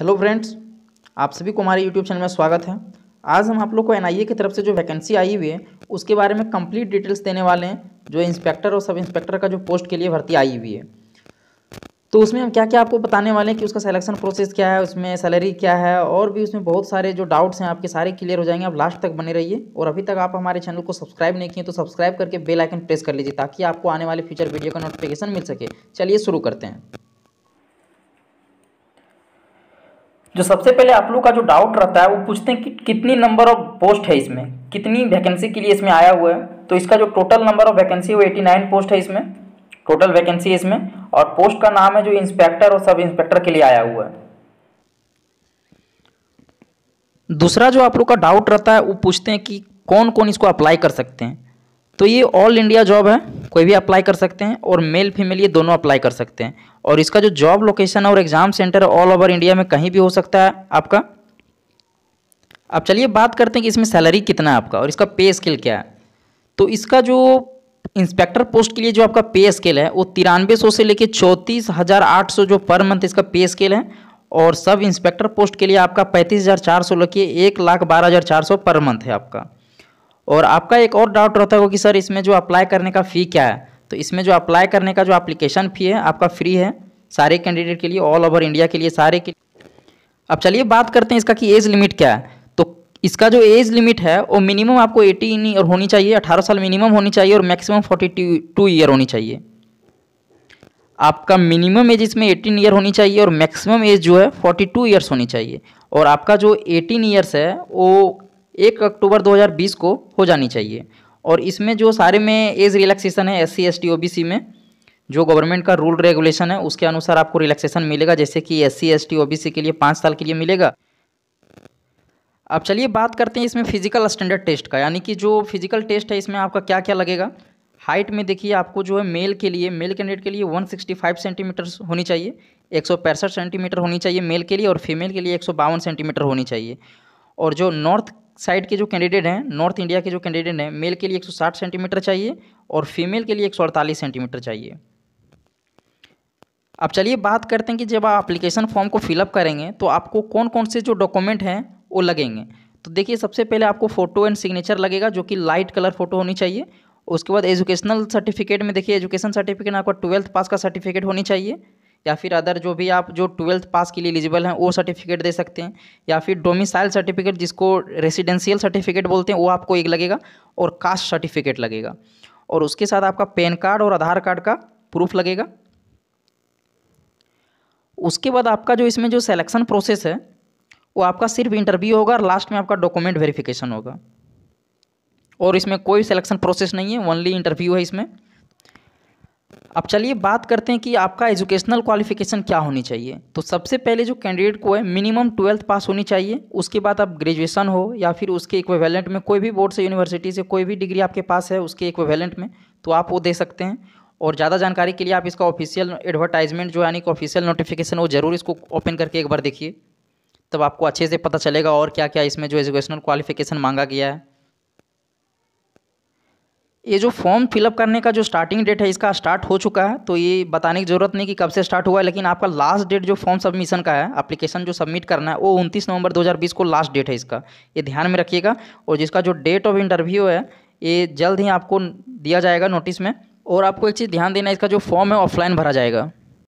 hello friends आप सभी को हमारे यूट्यूब चैनल में स्वागत है आज हम आप लोग को एनआईए की तरफ से जो वैकेंसी आई हुई है उसके बारे में कंप्लीट डिटेल्स देने वाले हैं जो इंस्पेक्टर और सब इंस्पेक्टर का जो पोस्ट के लिए भर्ती आई हुई है तो उसमें हम क्या क्या आपको बताने वाले हैं कि उसका सिलेक्शन प्रोसेस क्या है उसमें सैलरी क्या है और भी उसमें बहुत सारे जो डाउट्स हैं आपके सारे क्लियर हो जाएंगे आप लास्ट तक बने रहिए और अभी तक आप हमारे चैनल को सब्सक्राइब नहीं किए तो सब्सक्राइब करके बेल आइकन प्रेस कर लीजिए ताकि आपको आने वाले फ्यूचर वीडियो का नोटिफिकेशन मिल सके चलिए शुरू करते हैं जो सबसे पहले आप लोग का जो डाउट रहता है वो पूछते हैं कि कितनी नंबर ऑफ पोस्ट है इसमें कितनी वैकेंसी के लिए इसमें आया हुआ है तो इसका जो टोटल नंबर ऑफ वैकेंसी वो एटी नाइन पोस्ट है इसमें टोटल वैकेंसी इसमें और पोस्ट का नाम है जो इंस्पेक्टर और सब इंस्पेक्टर के लिए आया हुआ है दूसरा जो आप लोग का डाउट रहता है वो पूछते हैं कि कौन कौन इसको अप्लाई कर सकते हैं तो ये ऑल इंडिया जॉब है कोई भी अप्लाई कर सकते हैं और मेल फीमेल ये दोनों अप्लाई कर सकते हैं और इसका जो जॉब लोकेशन है और exam centre all over India में कहीं भी हो सकता है आपका अब चलिए बात करते हैं कि इसमें सैलरी कितना है आपका और इसका पे स्केल क्या है तो इसका जो इंस्पेक्टर पोस्ट के लिए जो आपका पे स्केल है वो तिरानवे सौ से लेकर चौंतीस हज़ार आठ सौ जो पर मंथ इसका पे स्केल है और सब इंस्पेक्टर पोस्ट के लिए आपका पैंतीस हज़ार चार सौ लेके एक लाख बारह हज़ार चार सौ पर मंथ है आपका और आपका एक और डाउट रहता होगा कि सर इसमें जो अप्लाई करने का फ़ी क्या है तो इसमें जो अप्लाई करने का जो अप्लीकेशन फ़ी है आपका फ्री है सारे कैंडिडेट के लिए ऑल ओवर इंडिया के लिए सारे के अब चलिए बात करते हैं इसका कि एज लिमिट क्या है तो इसका जो एज लिमिट है वो मिनिमम आपको एटीन ईयर होनी चाहिए अठारह साल मिनिमम होनी चाहिए और मैक्सिमम फोर्टी टू ईयर होनी चाहिए आपका मिनिमम एज इसमें एटीन ईयर होनी चाहिए और मैक्सिमम एज जो है फोर्टी टू ईयर्स होनी चाहिए और आपका जो एटीन ईयर्स है वो एक अक्टूबर 2020 को हो जानी चाहिए और इसमें जो सारे में एज रिलैक्सेशन है S C S T O B C में जो गवर्नमेंट का रूल रेगुलेशन है उसके अनुसार आपको रिलैक्सेशन मिलेगा जैसे कि S C S T O B C के लिए पाँच साल के लिए मिलेगा अब चलिए बात करते हैं इसमें फिजिकल स्टैंडर्ड टेस्ट का यानी कि जो फिजिकल टेस्ट है इसमें आपका क्या क्या लगेगा हाइट में देखिए आपको जो है मेल के लिए मेल कैंडिडेट के लिए 165 सेंटीमीटर होनी चाहिए एक सेंटीमीटर होनी चाहिए मेल के लिए और फीमेल के लिए एक सेंटीमीटर होनी चाहिए और जो नॉर्थ साइड के जो कैंडिडेट हैं नॉर्थ इंडिया के जो कैंडिडेट हैं मेल के लिए 160 सेंटीमीटर चाहिए और फीमेल के लिए 148 सेंटीमीटर चाहिए अब चलिए बात करते हैं कि जब आप अप्लीकेशन फॉर्म को फिलअप करेंगे तो आपको कौन कौन से जो डॉक्यूमेंट हैं वो लगेंगे तो देखिए सबसे पहले आपको फ़ोटो एंड सिग्नेचर लगेगा जो कि लाइट कलर फोटो होनी चाहिए उसके बाद एजुकेशनल सर्टिफिकेट में देखिए एजुकेशन सर्टिफिकेट आपका ट्वेल्थ पास का सर्टिफिकेट होनी चाहिए या फिर अदर जो भी आप जो ट्वेल्थ पास के लिए एलिजिबल हैं वो सर्टिफिकेट दे सकते हैं या फिर डोमिसाइल सर्टिफिकेट जिसको रेसिडेंशियल सर्टिफिकेट बोलते हैं वो आपको एक लगेगा और कास्ट सर्टिफिकेट लगेगा और उसके साथ आपका पैन कार्ड और आधार कार्ड का प्रूफ लगेगा उसके बाद आपका जो इसमें जो सेलेक्शन प्रोसेस है वो आपका सिर्फ इंटरव्यू होगा और लास्ट में आपका डॉक्यूमेंट वेरिफिकेशन होगा और इसमें कोई सिलेक्शन प्रोसेस नहीं है ओनली इंटरव्यू है इसमें अब चलिए बात करते हैं कि आपका एजुकेशनल क्वालिफिकेशन क्या होनी चाहिए तो सबसे पहले जो कैंडिडेट को है मिनिमम ट्वेल्थ पास होनी चाहिए उसके बाद आप ग्रेजुएशन हो या फिर उसके इक्वेवेलेंट में कोई भी बोर्ड से यूनिवर्सिटी से कोई भी डिग्री आपके पास है उसके इक्वेवेलेंट में तो आप वो दे सकते हैं और ज़्यादा जानकारी के लिए आप इसका ऑफिशियल एडवर्टाइजमेंट जो यानी कि ऑफिशियल नोटिफिकेशन वो ज़रूर इसको ओपन करके एक बार देखिए तब आपको अच्छे से पता चलेगा और क्या क्या इसमें जो एजुकेशनल क्वालिफिकेशन मांगा गया है ये जो फॉर्म फिलअप करने का जो स्टार्टिंग डेट है इसका स्टार्ट हो चुका है तो ये बताने की ज़रूरत नहीं कि कब से स्टार्ट हुआ है लेकिन आपका लास्ट डेट जो फॉर्म सबमिशन का है एप्लीकेशन जो सबमिट करना है वो उनतीस नवंबर 2020 को लास्ट डेट है इसका ये ध्यान में रखिएगा और जिसका जो डेट ऑफ इंटरव्यू है ये जल्द ही आपको दिया जाएगा नोटिस में और आपको एक चीज़ ध्यान देना इसका जो फॉर्म है ऑफलाइन भरा जाएगा